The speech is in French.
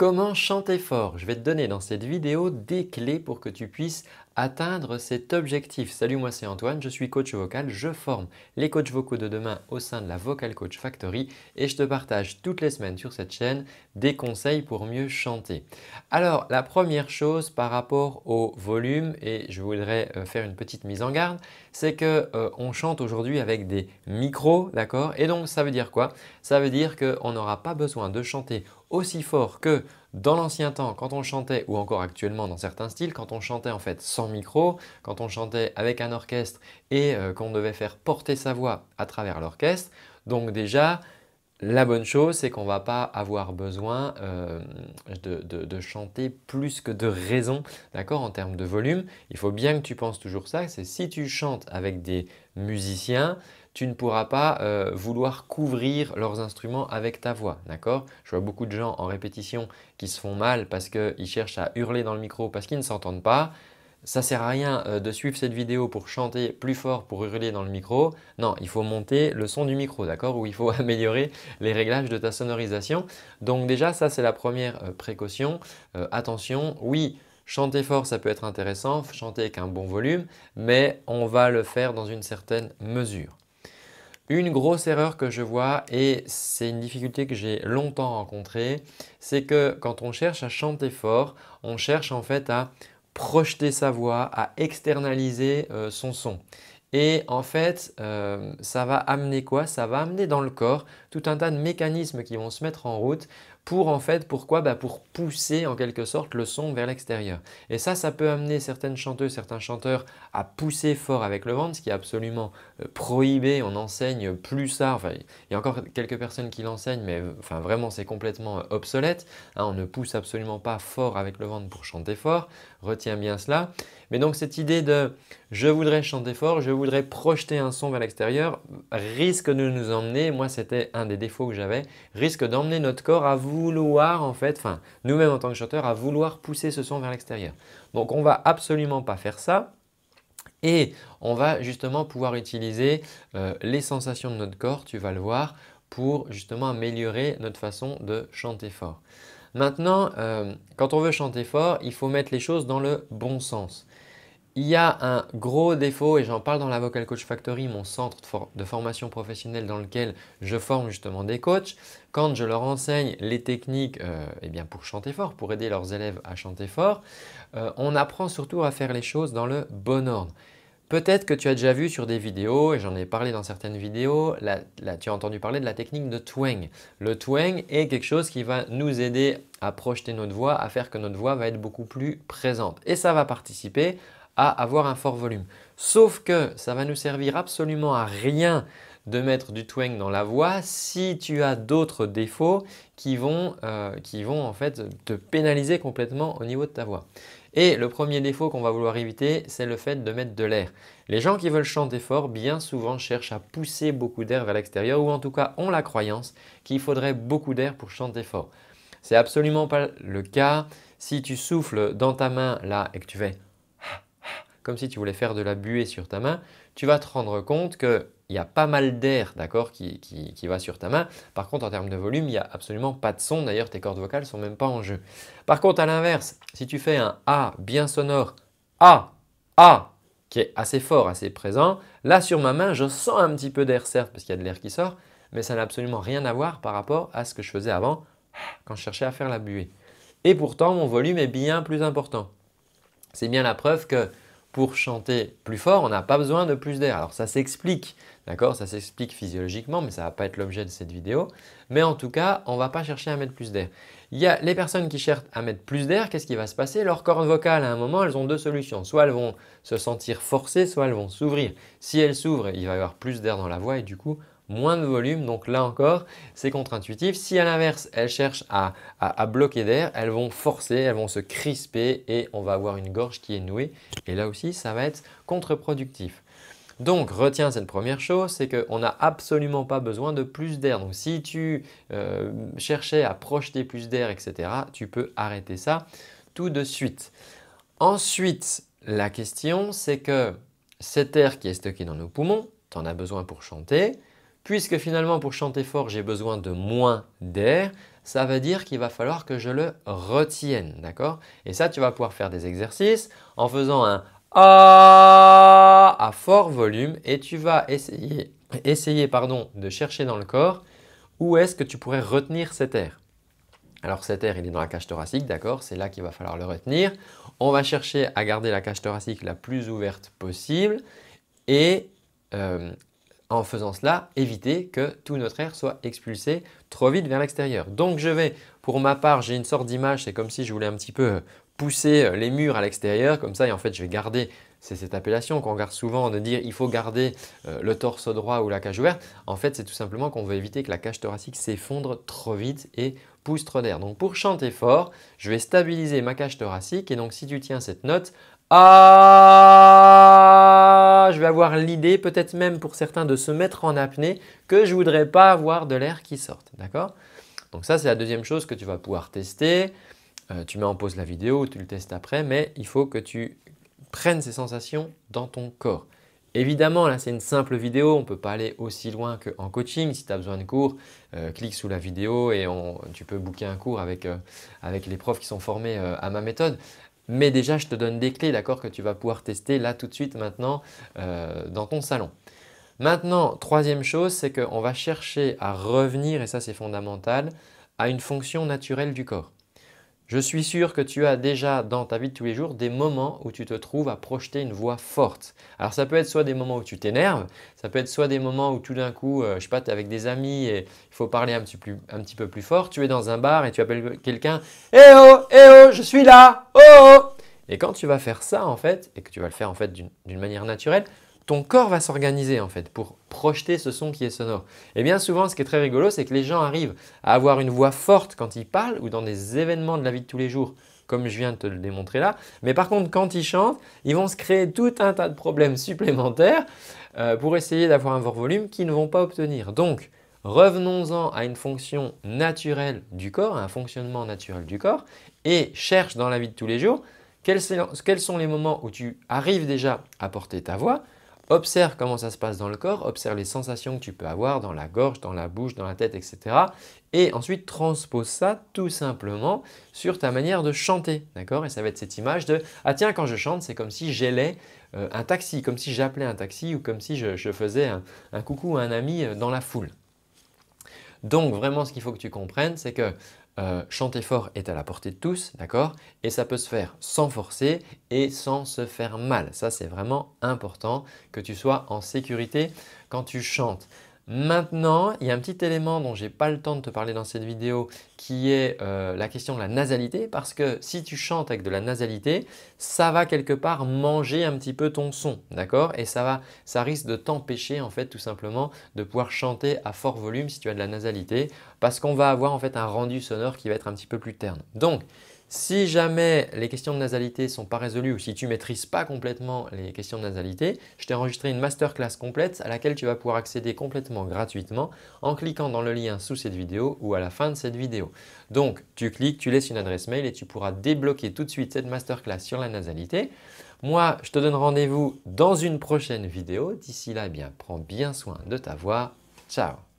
Comment chanter fort Je vais te donner dans cette vidéo des clés pour que tu puisses atteindre cet objectif. Salut, moi c'est Antoine, je suis coach vocal, je forme les coachs vocaux de demain au sein de la Vocal Coach Factory et je te partage toutes les semaines sur cette chaîne des conseils pour mieux chanter. Alors, la première chose par rapport au volume, et je voudrais euh, faire une petite mise en garde, c'est que euh, on chante aujourd'hui avec des micros, d'accord Et donc ça veut dire quoi Ça veut dire qu'on n'aura pas besoin de chanter aussi fort que dans l'ancien temps, quand on chantait, ou encore actuellement dans certains styles, quand on chantait en fait sans micro, quand on chantait avec un orchestre et euh, qu'on devait faire porter sa voix à travers l'orchestre, donc déjà, la bonne chose, c'est qu'on ne va pas avoir besoin euh, de, chanter plus que de raison, d'accord, en termes de volume. Il faut bien que tu penses toujours ça, c'est si tu chantes avec des musiciens, tu ne pourras pas euh, vouloir couvrir leurs instruments avec ta voix, d'accord Je vois beaucoup de gens en répétition qui se font mal parce qu'ils cherchent à hurler dans le micro parce qu'ils ne s'entendent pas ça sert à rien euh, de suivre cette vidéo pour chanter plus fort, pour hurler dans le micro. Non, il faut monter le son du micro, d'accord Ou il faut améliorer les réglages de ta sonorisation. Donc déjà, ça c'est la première euh, précaution. Euh, attention, oui, chanter fort ça peut être intéressant, chanter avec un bon volume, mais on va le faire dans une certaine mesure. Une grosse erreur que je vois, et c'est une difficulté que j'ai longtemps rencontrée, c'est que quand on cherche à chanter fort, on cherche en fait à projeter sa voix, à externaliser euh, son son. Et en fait, euh, ça va amener quoi Ça va amener dans le corps tout un tas de mécanismes qui vont se mettre en route pour en fait, pourquoi bah Pour pousser en quelque sorte le son vers l'extérieur. Et ça, ça peut amener certaines chanteuses, certains chanteurs à pousser fort avec le ventre, ce qui est absolument euh, prohibé, on n'enseigne plus ça. Enfin, il y a encore quelques personnes qui l'enseignent, mais enfin, vraiment c'est complètement euh, obsolète. Hein. on ne pousse absolument pas fort avec le ventre pour chanter fort, retiens bien cela. Mais donc cette idée de je voudrais chanter fort, je voudrais projeter un son vers l'extérieur risque de nous emmener, moi c'était un des défauts que j'avais, risque d'emmener notre corps à vouloir, en fait, enfin, nous-mêmes en tant que chanteurs, à vouloir pousser ce son vers l'extérieur. Donc, on va absolument pas faire ça. Et on va justement pouvoir utiliser euh, les sensations de notre corps, tu vas le voir, pour justement améliorer notre façon de chanter fort. Maintenant, euh, quand on veut chanter fort, il faut mettre les choses dans le bon sens. Il y a un gros défaut, et j'en parle dans la Vocal Coach Factory, mon centre de, formation professionnelle dans lequel je forme justement des coachs. Quand je leur enseigne les techniques euh, eh bien pour chanter fort, pour aider leurs élèves à chanter fort, euh, on apprend surtout à faire les choses dans le bon ordre. Peut-être que tu as déjà vu sur des vidéos, et j'en ai parlé dans certaines vidéos, tu as entendu parler de la technique de twang. Le twang est quelque chose qui va nous aider à projeter notre voix, à faire que notre voix va être beaucoup plus présente. Et ça va participer à avoir un fort volume. Sauf que ça va nous servir absolument à rien de mettre du twang dans la voix si tu as d'autres défauts euh, qui vont, en fait te pénaliser complètement au niveau de ta voix. Et le premier défaut qu'on va vouloir éviter, c'est le fait de mettre de l'air. Les gens qui veulent chanter fort, bien souvent cherchent à pousser beaucoup d'air vers l'extérieur ou en tout cas ont la croyance qu'il faudrait beaucoup d'air pour chanter fort. C'est absolument pas le cas. Si tu souffles dans ta main là et que tu fais comme si tu voulais faire de la buée sur ta main, tu vas te rendre compte qu'il y a pas mal d'air d'accord, qui, qui, va sur ta main. Par contre, en termes de volume, il n'y a absolument pas de son. D'ailleurs, tes cordes vocales ne sont même pas en jeu. Par contre, à l'inverse, si tu fais un A bien sonore, A, A, qui est assez fort, assez présent, là sur ma main, je sens un petit peu d'air, certes, parce qu'il y a de l'air qui sort, mais ça n'a absolument rien à voir par rapport à ce que je faisais avant quand je cherchais à faire la buée. Et pourtant, mon volume est bien plus important. C'est bien la preuve que pour chanter plus fort, on n'a pas besoin de plus d'air. Alors ça s'explique, d'accord Ça s'explique physiologiquement, mais ça ne va pas être l'objet de cette vidéo. Mais en tout cas, on ne va pas chercher à mettre plus d'air. Il y a les personnes qui cherchent à mettre plus d'air, qu'est-ce qui va se passer Leur cordes vocales, à un moment, elles ont deux solutions. Soit elles vont se sentir forcées, soit elles vont s'ouvrir. Si elles s'ouvrent, il va y avoir plus d'air dans la voix et du coup, moins de volume. Donc là encore, c'est contre-intuitif. Si à l'inverse, elles cherchent à, bloquer d'air, elles vont forcer, elles vont se crisper et on va avoir une gorge qui est nouée. Et là aussi, ça va être contre-productif. Donc retiens cette première chose, c'est qu'on n'a absolument pas besoin de plus d'air. Donc si tu euh, cherchais à projeter plus d'air, etc., tu peux arrêter ça tout de suite. Ensuite, la question, c'est que cet air qui est stocké dans nos poumons, tu en as besoin pour chanter, Puisque finalement pour chanter fort j'ai besoin de moins d'air, ça veut dire qu'il va falloir que je le retienne, d'accord Et ça, tu vas pouvoir faire des exercices en faisant un A à fort volume et tu vas essayer, essayer pardon, de chercher dans le corps où est-ce que tu pourrais retenir cet air. Alors cet air, il est dans la cage thoracique, d'accord C'est là qu'il va falloir le retenir. On va chercher à garder la cage thoracique la plus ouverte possible et euh, en faisant cela, éviter que tout notre air soit expulsé trop vite vers l'extérieur. Donc je vais, pour ma part, j'ai une sorte d'image, c'est comme si je voulais un petit peu euh, pousser euh, les murs à l'extérieur, comme ça, et en fait, je vais garder, c'est cette appellation qu'on garde souvent de dire il faut garder euh, le torse droit ou la cage ouverte. En fait, c'est tout simplement qu'on veut éviter que la cage thoracique s'effondre trop vite et pousse trop d'air. Donc pour chanter fort, je vais stabiliser ma cage thoracique, et donc si tu tiens cette note, ah! je vais avoir l'idée peut-être même pour certains de se mettre en apnée que je ne voudrais pas avoir de l'air qui sorte. D'accord Donc ça, c'est la deuxième chose que tu vas pouvoir tester. Euh, tu mets en pause la vidéo, tu le testes après, mais il faut que tu prennes ces sensations dans ton corps. Évidemment, là, c'est une simple vidéo, on ne peut pas aller aussi loin qu'en coaching. Si tu as besoin de cours, euh, clique sous la vidéo et tu peux booker un cours avec, euh, avec, les profs qui sont formés à ma méthode. Mais déjà, je te donne des clés, d'accord, que tu vas pouvoir tester là tout de suite maintenant euh, dans ton salon. Maintenant, troisième chose, c'est qu'on va chercher à revenir, et ça c'est fondamental, à une fonction naturelle du corps. Je suis sûr que tu as déjà dans ta vie de tous les jours des moments où tu te trouves à projeter une voix forte. Alors ça peut être soit des moments où tu t'énerves, ça peut être soit des moments où tout d'un coup, euh, je sais pas, tu es avec des amis et il faut parler un petit, peu plus fort, tu es dans un bar et tu appelles quelqu'un « Eh oh, eh oh, je suis là, oh oh, oh !» Et quand tu vas faire ça en fait, et que tu vas le faire en fait d'une manière naturelle, ton corps va s'organiser en fait pour projeter ce son qui est sonore. Et eh bien souvent, ce qui est très rigolo, c'est que les gens arrivent à avoir une voix forte quand ils parlent ou dans des événements de la vie de tous les jours, comme je viens de te le démontrer là. Mais par contre, quand ils chantent, ils vont se créer tout un tas de problèmes supplémentaires euh, pour essayer d'avoir un fort volume qu'ils ne vont pas obtenir. Donc, revenons-en à une fonction naturelle du corps, à un fonctionnement naturel du corps, et cherche dans la vie de tous les jours quels sont les moments où tu arrives déjà à porter ta voix, Observe comment ça se passe dans le corps, observe les sensations que tu peux avoir dans la gorge, dans la bouche, dans la tête, etc. Et ensuite, transpose ça tout simplement sur ta manière de chanter, d'accord Et ça va être cette image de « Ah tiens, quand je chante, c'est comme si j'allais euh, un taxi, comme si j'appelais un taxi ou comme si je, faisais un, un coucou à un ami euh, dans la foule. » Donc vraiment, ce qu'il faut que tu comprennes, c'est que euh, chanter fort est à la portée de tous, d'accord Et ça peut se faire sans forcer et sans se faire mal. Ça, c'est vraiment important que tu sois en sécurité quand tu chantes. Maintenant, il y a un petit élément dont je n'ai pas le temps de te parler dans cette vidéo qui est euh, la question de la nasalité parce que si tu chantes avec de la nasalité, ça va quelque part manger un petit peu ton son, d'accord Et ça, va, ça risque de t'empêcher en fait tout simplement de pouvoir chanter à fort volume si tu as de la nasalité parce qu'on va avoir en fait un rendu sonore qui va être un petit peu plus terne. Donc, si jamais les questions de nasalité ne sont pas résolues ou si tu ne maîtrises pas complètement les questions de nasalité, je t'ai enregistré une masterclass complète à laquelle tu vas pouvoir accéder complètement gratuitement en cliquant dans le lien sous cette vidéo ou à la fin de cette vidéo. Donc, tu cliques, tu laisses une adresse mail et tu pourras débloquer tout de suite cette masterclass sur la nasalité. Moi, je te donne rendez-vous dans une prochaine vidéo. D'ici là, eh bien, prends bien soin de ta voix. Ciao